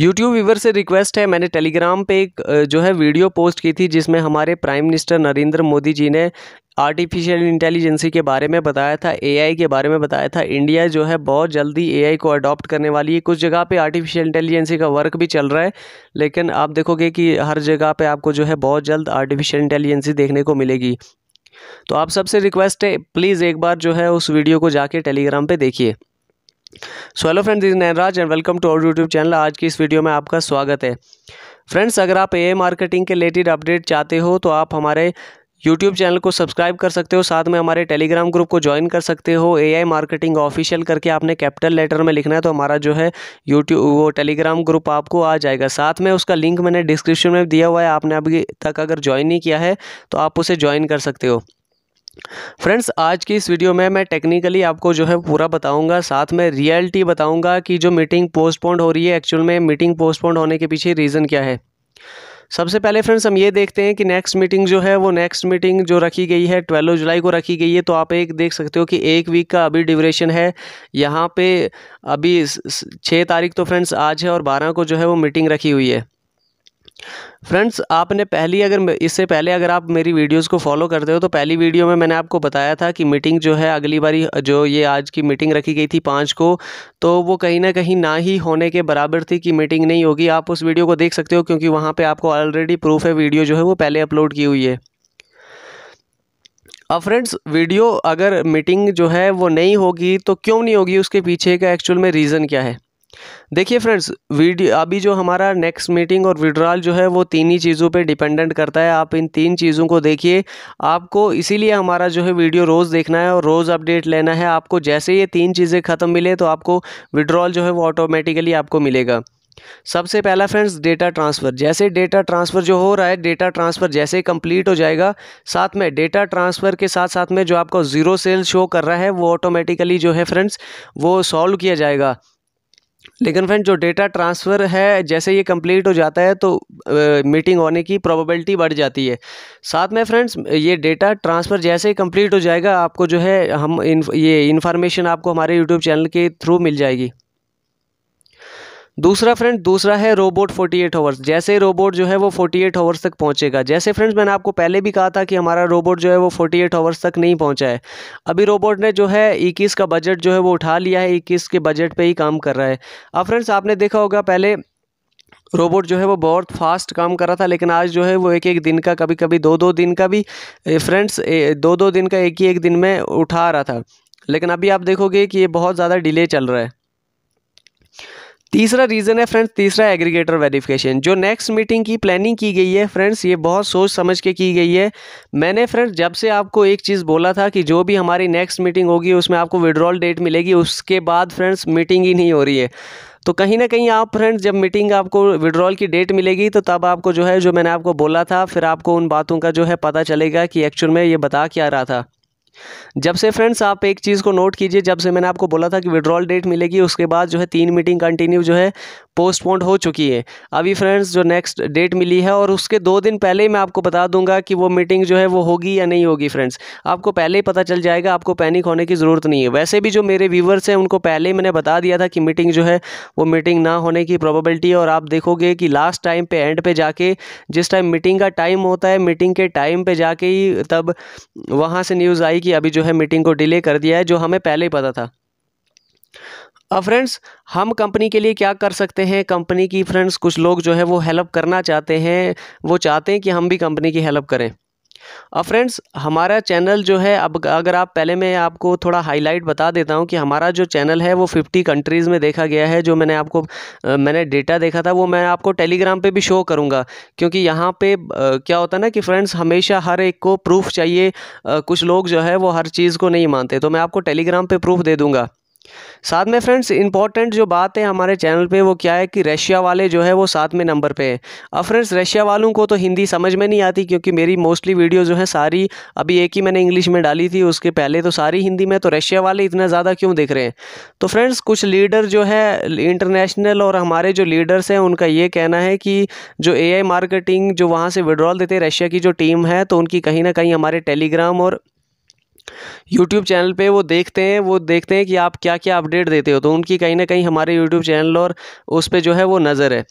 YouTube viewer से request है मैंने टेलीग्राम पे एक जो है वीडियो पोस्ट की थी जिसमें हमारे प्राइम मिनिस्टर नरेंद्र मोदी जी ने आर्टिफिशियल इंटेलिजेंसी के बारे में बताया था एआई के बारे में बताया था इंडिया जो है बहुत जल्दी एआई को अडॉप्ट करने वाली है कुछ जगह पे आर्टिफिशियल इंटेलिजेंसी का वर्क भी चल रहा है लेकिन आप देखोगे कि हर जगह पर आपको जो है बहुत जल्द आर्टिफिशियल इंटेलिजेंसी देखने को मिलेगी तो आप सबसे रिक्वेस्ट है प्लीज़ एक बार जो है उस वीडियो को जाके टेलीग्राम पर देखिए so hello friends is Nainraj and welcome to our YouTube channel आज की इस वीडियो में आपका स्वागत है फ्रेंड्स अगर आप ए मार्केटिंग के रिलेटेड अपडेट चाहते हो तो आप हमारे यूट्यूब चैनल को सब्सक्राइब कर सकते हो साथ में हमारे टेलीग्राम ग्रुप को ज्वाइन कर सकते हो आई मार्केटिंग ऑफिशियल करके आपने कैपिटल लेटर में लिखना है तो हमारा जो है यूट्यूब वो टेलीग्राम ग्रुप आपको आ जाएगा साथ में उसका लिंक मैंने डिस्क्रिप्शन में दिया हुआ है आपने अभी तक अगर ज्वाइन नहीं किया है तो आप उसे ज्वाइन कर सकते हो फ्रेंड्स आज की इस वीडियो में मैं टेक्निकली आपको जो है पूरा बताऊंगा साथ में रियलिटी बताऊंगा कि जो मीटिंग पोस्टपोन्ड हो रही है एक्चुअल में मीटिंग पोस्टपोन्ड होने के पीछे रीज़न क्या है सबसे पहले फ्रेंड्स हम ये देखते हैं कि नेक्स्ट मीटिंग जो है वो नेक्स्ट मीटिंग जो रखी गई है ट्वेल्व जुलाई को रखी गई है तो आप एक देख सकते हो कि एक वीक का अभी ड्यूरेशन है यहाँ पे अभी छः तारीख तो फ्रेंड्स आज है और बारह को जो है वो मीटिंग रखी हुई है फ्रेंड्स आपने पहली अगर इससे पहले अगर आप मेरी वीडियोस को फॉलो करते हो तो पहली वीडियो में मैंने आपको बताया था कि मीटिंग जो है अगली बारी जो ये आज की मीटिंग रखी गई थी पाँच को तो वो कहीं ना कहीं ना ही होने के बराबर थी कि मीटिंग नहीं होगी आप उस वीडियो को देख सकते हो क्योंकि वहाँ पर आपको ऑलरेडी प्रूफ है वीडियो जो है वो पहले अपलोड की हुई है अब फ्रेंड्स वीडियो अगर मीटिंग जो है वो नहीं होगी तो क्यों नहीं होगी उसके पीछे का एक्चुअल में रीज़न क्या है देखिए फ्रेंड्स वीडियो अभी जो हमारा नेक्स्ट मीटिंग और विड्रॉल जो है वो तीन ही चीज़ों पे डिपेंडेंट करता है आप इन तीन चीज़ों को देखिए आपको इसीलिए हमारा जो है वीडियो रोज़ देखना है और रोज़ अपडेट लेना है आपको जैसे ये तीन चीज़ें ख़त्म मिले तो आपको विड्रॉल जो है वो ऑटोमेटिकली आपको मिलेगा सबसे पहला फ्रेंड्स डेटा ट्रांसफ़र जैसे डेटा ट्रांसफ़र जो हो रहा है डेटा ट्रांसफ़र जैसे ही कंप्लीट हो जाएगा साथ में डेटा ट्रांसफ़र के साथ साथ में जो आपको ज़ीरो सेल शो कर रहा है वो ऑटोमेटिकली जो है फ्रेंड्स वो सॉल्व किया जाएगा लेकिन फ्रेंड जो डेटा ट्रांसफ़र है जैसे ये कंप्लीट हो जाता है तो मीटिंग होने की प्रोबेबिलिटी बढ़ जाती है साथ में फ्रेंड्स ये डेटा ट्रांसफ़र जैसे ही कंप्लीट हो जाएगा आपको जो है हम इन ये इन्फॉर्मेशन आपको हमारे यूट्यूब चैनल के थ्रू मिल जाएगी दूसरा फ्रेंड दूसरा है रोबोट 48 आवर्स जैसे रोबोट जो है वो 48 आवर्स तक पहुंचेगा जैसे फ्रेंड्स मैंने आपको पहले भी कहा था कि हमारा रोबोट जो है वो 48 आवर्स तक नहीं पहुंचा है अभी रोबोट ने जो है 21 का बजट जो है वो उठा लिया है 21 के बजट पे ही काम कर रहा है अब फ्रेंड्स आपने देखा होगा पहले रोबोट जो है वो बहुत फास्ट काम कर रहा था लेकिन आज जो है वो एक एक दिन का कभी कभी दो दो दिन का भी फ्रेंड्स दो दो दिन का एक ही एक दिन में उठा रहा था लेकिन अभी आप देखोगे कि ये बहुत ज़्यादा डिले चल रहा है तीसरा रीज़न है फ्रेंड्स तीसरा एग्रीगेटर वेरिफिकेशन जो नेक्स्ट मीटिंग की प्लानिंग की गई है फ्रेंड्स ये बहुत सोच समझ के की गई है मैंने फ्रेंड्स जब से आपको एक चीज़ बोला था कि जो भी हमारी नेक्स्ट मीटिंग होगी उसमें आपको विड्रॉल डेट मिलेगी उसके बाद फ्रेंड्स मीटिंग ही नहीं हो रही है तो कहीं ना कहीं आप फ्रेंड्स जब मीटिंग आपको विड्रॉल की डेट मिलेगी तो तब आपको जो है जो मैंने आपको बोला था फिर आपको उन बातों का जो है पता चलेगा कि एक्चुअल में ये बता क्या रहा था जब से फ्रेंड्स आप एक चीज़ को नोट कीजिए जब से मैंने आपको बोला था कि विड्रॉल डेट मिलेगी उसके बाद जो है तीन मीटिंग कंटिन्यू जो है पोस्टपोन्ड हो चुकी है अभी फ्रेंड्स जो नेक्स्ट डेट मिली है और उसके दो दिन पहले ही मैं आपको बता दूंगा कि वो मीटिंग जो है वो होगी या नहीं होगी फ्रेंड्स आपको पहले ही पता चल जाएगा आपको पैनिक होने की ज़रूरत नहीं है वैसे भी जो मेरे व्यूवर्स हैं उनको पहले ही मैंने बता दिया था कि मीटिंग जो है वो मीटिंग ना होने की प्रॉबिलिटी है और आप देखोगे कि लास्ट टाइम पर एंड पे जाके जिस टाइम मीटिंग का टाइम होता है मीटिंग के टाइम पर जाके ही तब वहाँ से न्यूज़ आई कि अभी जो है मीटिंग को डिले कर दिया है जो हमें पहले ही पता था अब फ्रेंड्स हम कंपनी के लिए क्या कर सकते हैं कंपनी की फ्रेंड्स कुछ लोग जो है वो हेल्प करना चाहते हैं वो चाहते हैं कि हम भी कंपनी की हेल्प करें अब फ्रेंड्स हमारा चैनल जो है अब अगर आप पहले मैं आपको थोड़ा हाईलाइट बता देता हूँ कि हमारा जो चैनल है वो 50 कंट्रीज़ में देखा गया है जो मैंने आपको मैंने डेटा देखा था वो मैं आपको टेलीग्राम पे भी शो करूँगा क्योंकि यहाँ पे क्या होता है ना कि फ्रेंड्स हमेशा हर एक को प्रूफ चाहिए कुछ लोग जो है वो हर चीज़ को नहीं मानते तो मैं आपको टेलीग्राम पर प्रूफ दे दूँगा साथ में फ्रेंड्स इंपॉर्टेंट जो बात है हमारे चैनल पे वो क्या है कि रशिया वाले जो है वो साथ में नंबर पे है अब फ्रेंड्स रशिया वालों को तो हिंदी समझ में नहीं आती क्योंकि मेरी मोस्टली वीडियो जो है सारी अभी एक ही मैंने इंग्लिश में डाली थी उसके पहले तो सारी हिंदी में तो रशिया वाले इतना ज़्यादा क्यों देख रहे हैं तो फ्रेंड्स कुछ लीडर जो है इंटरनेशनल और हमारे जो लीडर्स हैं उनका ये कहना है कि जो ए मार्केटिंग जो वहाँ से विड्रॉल देते हैं रशिया की जो टीम है तो उनकी कहीं ना कहीं हमारे टेलीग्राम और यूट्यूब चैनल पे वो देखते हैं वो देखते हैं कि आप क्या क्या अपडेट देते हो तो उनकी कहीं ना कहीं हमारे यूट्यूब चैनल और उस पर जो है वो नज़र है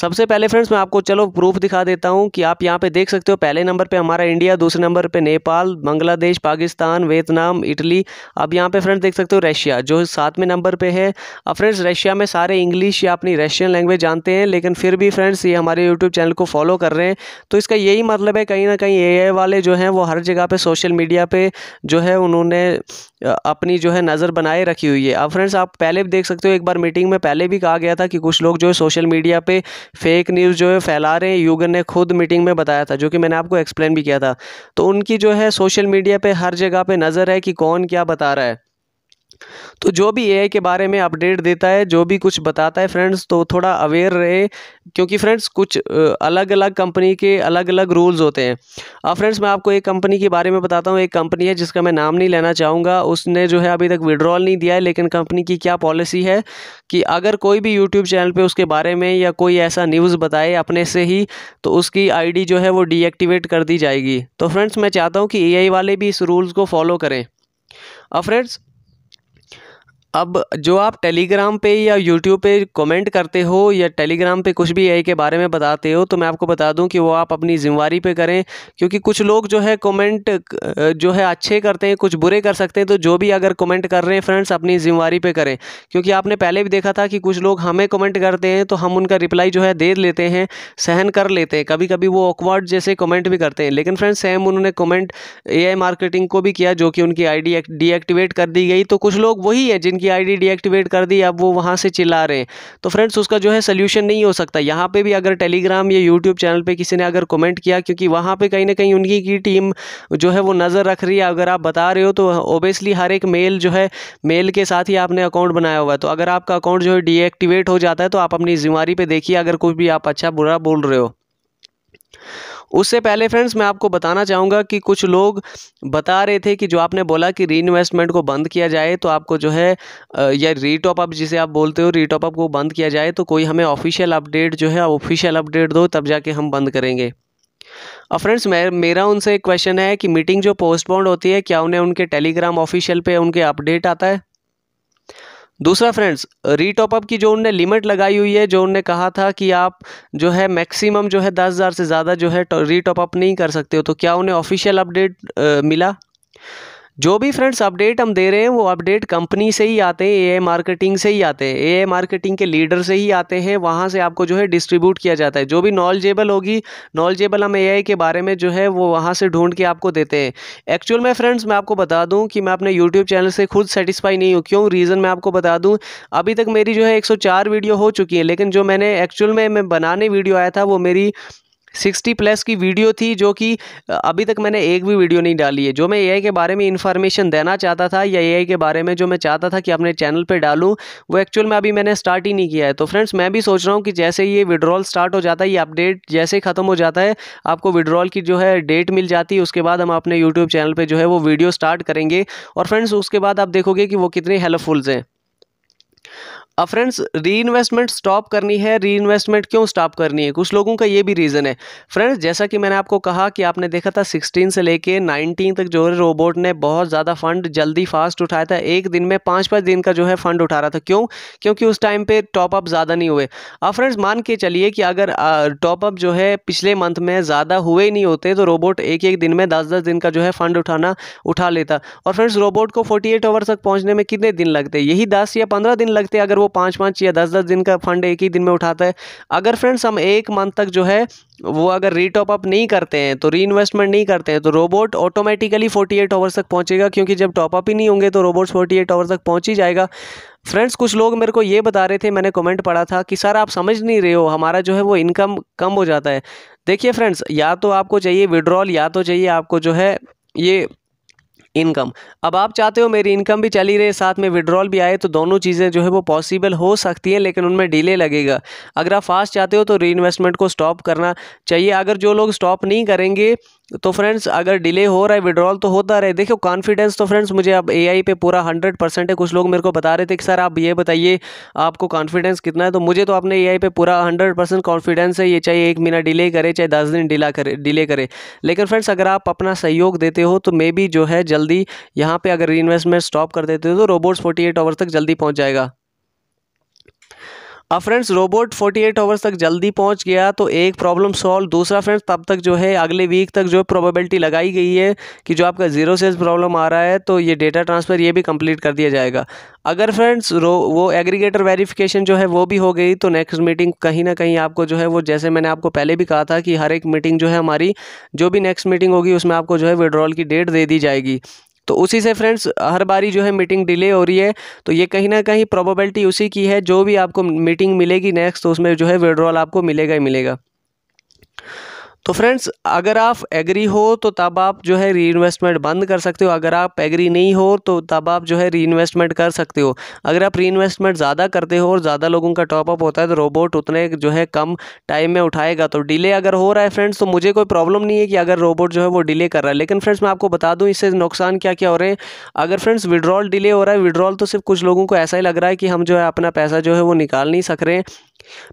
सबसे पहले फ्रेंड्स मैं आपको चलो प्रूफ दिखा देता हूँ कि आप यहाँ पे देख सकते हो पहले नंबर पे हमारा इंडिया दूसरे नंबर पे नेपाल बांग्लादेश पाकिस्तान वियतनाम इटली अब यहाँ पे फ्रेंड्स देख सकते हो रशिया जो सातवें नंबर पे है अब फ्रेंड्स रशिया में सारे इंग्लिश या अपनी रशियन लैंग्वेज जानते हैं लेकिन फिर भी फ्रेंड्स ये हमारे यूट्यूब चैनल को फॉलो कर रहे हैं तो इसका यही मतलब है कहीं ना कहीं ए वाले जो हैं वो हर जगह पर सोशल मीडिया पर जो है उन्होंने अपनी जो है नज़र बनाए रखी हुई है अब फ्रेंड्स आप पहले भी देख सकते हो एक बार मीटिंग में पहले भी कहा गया था कि कुछ लोग जो है सोशल मीडिया पर पे फेक न्यूज़ जो है फैला रहे हैं यूगन ने खुद मीटिंग में बताया था जो कि मैंने आपको एक्सप्लेन भी किया था तो उनकी जो है सोशल मीडिया पर हर जगह पर नज़र है कि कौन क्या बता रहा है तो जो भी ए के बारे में अपडेट देता है जो भी कुछ बताता है फ्रेंड्स तो थोड़ा अवेयर रहे क्योंकि फ्रेंड्स कुछ अलग अलग कंपनी के अलग अलग रूल्स होते हैं अब फ्रेंड्स मैं आपको एक कंपनी के बारे में बताता हूँ एक कंपनी है जिसका मैं नाम नहीं लेना चाहूँगा उसने जो है अभी तक विड्रॉल नहीं दिया है लेकिन कंपनी की क्या पॉलिसी है कि अगर कोई भी यूट्यूब चैनल पर उसके बारे में या कोई ऐसा न्यूज़ बताए अपने से ही तो उसकी आई जो है वो डीएक्टिवेट कर दी जाएगी तो फ्रेंड्स मैं चाहता हूँ कि ए वाले भी इस रूल्स को फॉलो करें अब फ्रेंड्स अब जो आप टेलीग्राम पे या यूट्यूब पे कमेंट करते हो या टेलीग्राम पे कुछ भी ए के बारे में बताते हो तो मैं आपको बता दूं कि वो आप अपनी जिम्मेवारी पे करें क्योंकि कुछ लोग जो है कमेंट जो है अच्छे करते हैं कुछ बुरे कर सकते हैं तो जो भी अगर कमेंट कर रहे हैं फ्रेंड्स अपनी जिम्मेवारी पे करें क्योंकि आपने पहले भी देखा था कि कुछ लोग हमें कमेंट करते हैं तो हम उनका रिप्लाई जो है दे लेते हैं सहन कर लेते हैं कभी कभी वो ऑकवर्ड जैसे कमेंट भी करते हैं लेकिन फ्रेंड्स सेम उन्होंने कमेंट ए मार्केटिंग को भी किया जो कि उनकी आई डीएक्टिवेट कर दी गई तो कुछ लोग वही हैं जिनकी उनकी आईडी डीएक्टिवेट कर दी अब वो वहाँ से चिल्ला रहे हैं तो फ्रेंड्स उसका जो है सोल्यूशन नहीं हो सकता यहाँ पर भी अगर टेलीग्राम या यूट्यूब चैनल पर किसी ने अगर कमेंट किया क्योंकि वहाँ पर कहीं ना कहीं उनकी की टीम जो है वो नज़र रख रही है अगर आप बता रहे हो तो ओबियसली हर एक मेल जो है मेल के साथ ही आपने अकाउंट बनाया हुआ है तो अगर आपका अकाउंट जो है डीएक्टिवेट हो जाता है तो आप अपनी जिम्मेवारी पर देखिए अगर कुछ भी आप अच्छा बुरा बोल रहे हो उससे पहले फ्रेंड्स मैं आपको बताना चाहूँगा कि कुछ लोग बता रहे थे कि जो आपने बोला कि री इन्वेस्टमेंट को बंद किया जाए तो आपको जो है या री टॉप अप जिसे आप बोलते हो री टॉप अप को बंद किया जाए तो कोई हमें ऑफिशियल अपडेट जो है ऑफिशियल अपडेट दो तब जाके हम बंद करेंगे और फ्रेंड्स मेरा उनसे एक क्वेश्चन है कि मीटिंग जो पोस्टपोन्ड होती है क्या उन्हें उनके टेलीग्राम ऑफिशियल पर उनके अपडेट आता है दूसरा फ्रेंड्स रीटॉप अप की जो उनने लिमिट लगाई हुई है जो उनने कहा था कि आप जो है मैक्सिमम जो है दस हज़ार से ज़्यादा जो है रीटॉप अप नहीं कर सकते हो तो क्या उन्हें ऑफिशियल अपडेट मिला जो भी फ्रेंड्स अपडेट हम दे रहे हैं वो अपडेट कंपनी से ही आते हैं ए मार्केटिंग से ही आते हैं ए मार्केटिंग के लीडर से ही आते हैं वहाँ से आपको जो है डिस्ट्रीब्यूट किया जाता है जो भी नॉलेजेबल होगी नॉलेजेबल हम ए के बारे में जो है वो वहाँ से ढूंढ के आपको देते हैं एक्चुअल में फ्रेंड्स मैं आपको बता दूँ कि मैं अपने यूट्यूब चैनल से खुद सेटिस्फाई नहीं हूँ क्यों रीज़न मैं आपको बता दूँ अभी तक मेरी जो है एक वीडियो हो चुकी है लेकिन जो मैंने एक्चुअल में मैं बनाने वीडियो आया था वो मेरी सिक्सटी प्लस की वीडियो थी जो कि अभी तक मैंने एक भी वीडियो नहीं डाली है जो मैं एआई के बारे में इन्फॉर्मेशन देना चाहता था या एआई के बारे में जो मैं चाहता था कि अपने चैनल पे डालूं वो एक्चुअल में अभी मैंने स्टार्ट ही नहीं किया है तो फ्रेंड्स मैं भी सोच रहा हूँ कि जैसे ये विड्रॉल स्टार्ट हो जाता है ये अपडेट जैसे ख़त्म हो जाता है आपको विड्रॉल की जो है डेट मिल जाती है उसके बाद हम अपने यूट्यूब चैनल पर जो है वो वीडियो स्टार्ट करेंगे और फ्रेंड्स उसके बाद आप देखोगे कि वो कितने हेल्पफुल्स हैं अब फ्रेंड्स री इन्वेस्टमेंट स्टॉप करनी है री इन्वेस्टमेंट क्यों स्टॉप करनी है कुछ लोगों का ये भी रीज़न है फ्रेंड्स जैसा कि मैंने आपको कहा कि आपने देखा था 16 से लेके 19 तक जो है रोबोट ने बहुत ज़्यादा फंड जल्दी फास्ट उठाया था एक दिन में पाँच पाँच दिन का जो है फंड उठा रहा था क्यों क्योंकि उस टाइम पर टॉपअप ज़्यादा नहीं हुए अब फ्रेंड्स मान के चलिए कि अगर टॉपअप जो है पिछले मंथ में ज़्यादा हुए नहीं होते तो रोबोट एक एक दिन में दस दस दिन का जो है फंड उठाना उठा लेता और फ्रेंड्स रोबोट को फोर्टी ओवर तक पहुँचने में कितने दिन लगते यही दस या पंद्रह दिन लगते अगर वो पाँच पाँच या दस दस दिन का फंड एक ही दिन में उठाता है अगर फ्रेंड्स हम एक मंथ तक जो है वो अगर रीटॉप अप नहीं करते हैं तो री इन्वेस्टमेंट नहीं करते हैं तो रोबोट ऑटोमेटिकली 48 आवर्स तक पहुंचेगा क्योंकि जब टॉप अप ही नहीं होंगे तो रोबोट 48 आवर्स तक पहुंच ही जाएगा फ्रेंड्स कुछ लोग मेरे को ये बता रहे थे मैंने कमेंट पढ़ा था कि सर आप समझ नहीं रहे हो हमारा जो है वो इनकम कम हो जाता है देखिए फ्रेंड्स या तो आपको चाहिए विड्रॉल या तो चाहिए आपको जो है ये इनकम अब आप चाहते हो मेरी इनकम भी चली रहे साथ में विड्रॉल भी आए तो दोनों चीज़ें जो है वो पॉसिबल हो सकती हैं लेकिन उनमें डिले लगेगा अगर आप फास्ट चाहते हो तो री को स्टॉप करना चाहिए अगर जो लोग स्टॉप नहीं करेंगे तो फ्रेंड्स अगर डिले हो रहा है विड्रॉल तो होता रहे देखो कॉन्फिडेंस तो फ्रेंड्स मुझे अब एआई पे पूरा हंड्रेड परसेंट है कुछ लोग मेरे को बता रहे थे कि सर आप ये बताइए आपको कॉन्फिडेंस कितना है तो मुझे तो अपने एआई पे पूरा हंड्रेड परसेंट कॉन्फिडेंस है ये चाहे एक महीना डिले करे चाहे दस दिन डिला करे डिले करे लेकिन फ्रेंड्स अगर आप अपना सहयोग देते हो तो मे बी जो है जल्दी यहाँ पर अगर इन्वेस्टमेंट स्टॉप कर देते हो तो रोबोट्स फोर्टी आवर्स तक जल्दी पहुँच जाएगा अब फ्रेंड्स रोबोट 48 आवर्स तक जल्दी पहुंच गया तो एक प्रॉब्लम सॉल्व दूसरा फ्रेंड्स तब तक जो है अगले वीक तक जो प्रोबेबिलिटी लगाई गई है कि जो आपका जीरो सेल्स प्रॉब्लम आ रहा है तो ये डेटा ट्रांसफ़र ये भी कंप्लीट कर दिया जाएगा अगर फ्रेंड्स रो वो एग्रीगेटर वेरिफिकेशन जो है वो भी हो गई तो नेक्स्ट मीटिंग कहीं ना कहीं आपको जो है वो जैसे मैंने आपको पहले भी कहा था कि हर एक मीटिंग जो है हमारी जो भी नेक्स्ट मीटिंग होगी उसमें आपको जो है विड्रॉल की डेट दे दी जाएगी तो उसी से फ्रेंड्स हर बारी जो है मीटिंग डिले हो रही है तो ये कहीं ना कहीं प्रोबेबिलिटी उसी की है जो भी आपको मीटिंग मिलेगी नेक्स्ट तो उसमें जो है विड्रॉल आपको मिलेगा ही मिलेगा तो फ्रेंड्स अगर आप एग्री हो तो तब आप जो है री इन्वेस्टमेंट बंद कर सकते हो अगर आप एग्री नहीं हो तो तब आप जो है री इन्वेस्टमेंट कर सकते हो अगर आप री इन्वेस्टमेंट ज़्यादा करते हो और ज़्यादा लोगों का टॉपअप होता है तो रोबोट उतने जो है कम टाइम में उठाएगा तो डिले अगर हो रहा है फ्रेंड्स तो मुझे कोई प्रॉब्लम नहीं है कि अगर रोबोट जो है वो डिले कर रहा है लेकिन फ्रेंड्स मैं आपको बता दूँ इससे नुकसान क्या क्या हो रहे हैं अगर फ्रेंड्स विड्रॉल डिले हो रहा है विड्रॉल तो सिर्फ कुछ लोगों को ऐसा ही लग रहा है कि हम जो है अपना पैसा जो है वो निकाल नहीं सक रहे हैं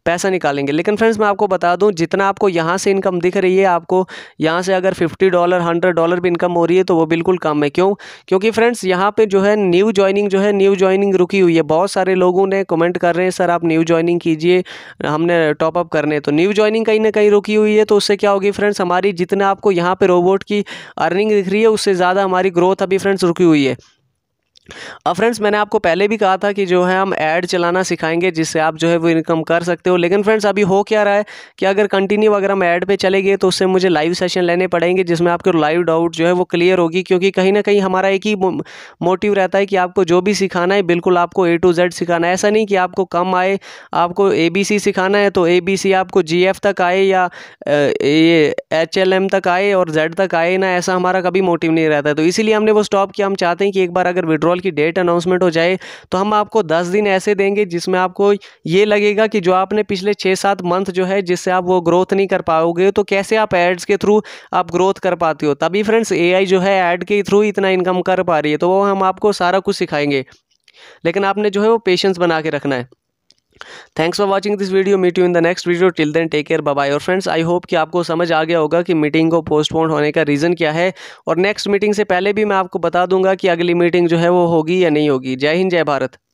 पैसा निकालेंगे लेकिन फ्रेंड्स मैं आपको बता दूं जितना आपको यहाँ से इनकम दिख रही है आपको यहाँ से अगर 50 डॉलर 100 डॉलर भी इनकम हो रही है तो वो बिल्कुल कम है क्यों क्योंकि फ्रेंड्स यहाँ पे जो है न्यू ज्वाइनिंग जो है न्यू ज्वाइनिंग रुकी हुई है बहुत सारे लोगों ने कमेंट कर रहे हैं सर आप न्यू ज्वाइनिंग कीजिए हमने टॉपअप करने तो न्यू ज्वाइनिंग कहीं ना कहीं रुकी हुई है तो उससे क्या होगी फ्रेंड्स हमारी जितना आपको यहाँ पर रोबोट की अर्निंग दिख रही है उससे ज़्यादा हमारी ग्रोथ अभी फ्रेंड्स रुकी हुई है अब फ्रेंड्स मैंने आपको पहले भी कहा था कि जो है हम ऐड चलाना सिखाएंगे जिससे आप जो है वो इनकम कर सकते हो लेकिन फ्रेंड्स अभी हो क्या रहा है कि अगर कंटिन्यू अगर हम ऐड पे चले गए तो उससे मुझे लाइव सेशन लेने पड़ेंगे जिसमें आपके लाइव डाउट जो है वो क्लियर होगी क्योंकि कहीं ना कहीं हमारा एक ही मोटिव रहता है कि आपको जो भी सिखाना है बिल्कुल आपको ए टू जेड सिखाना है ऐसा नहीं कि आपको कम आए आपको ए बी सी सिखाना है तो ए बी सी आपको जी एफ तक आए या ये एच एल एम तक आए और जेड तक आए ना ऐसा हमारा कभी मोटिव नहीं रहता है तो इसीलिए हमने वो स्टॉप किया हम चाहते हैं कि एक बार अगर विड्रॉल एग्ज़ाम्पल की डेट अनाउंसमेंट हो जाए तो हम आपको दस दिन ऐसे देंगे जिसमें आपको ये लगेगा कि जो आपने पिछले छः सात मंथ जो है जिससे आप वो ग्रोथ नहीं कर पाओगे तो कैसे आप एड्स के थ्रू आप ग्रोथ कर पाते हो तभी फ्रेंड्स ए जो है एड के थ्रू इतना इनकम कर पा रही है तो वो हम आपको सारा कुछ सिखाएंगे लेकिन आपने जो है वो पेशेंस बना के रखना है thanks for watching this video meet you in the next video till then take care bye और फ्रेंड्स आई होप कि आपको समझ आ गया होगा कि मीटिंग को पोस्टपोन होने का रीज़न क्या है और नेक्स्ट मीटिंग से पहले भी मैं आपको बता दूंगा कि अगली मीटिंग जो है वो होगी या नहीं होगी जय हिंद जय भारत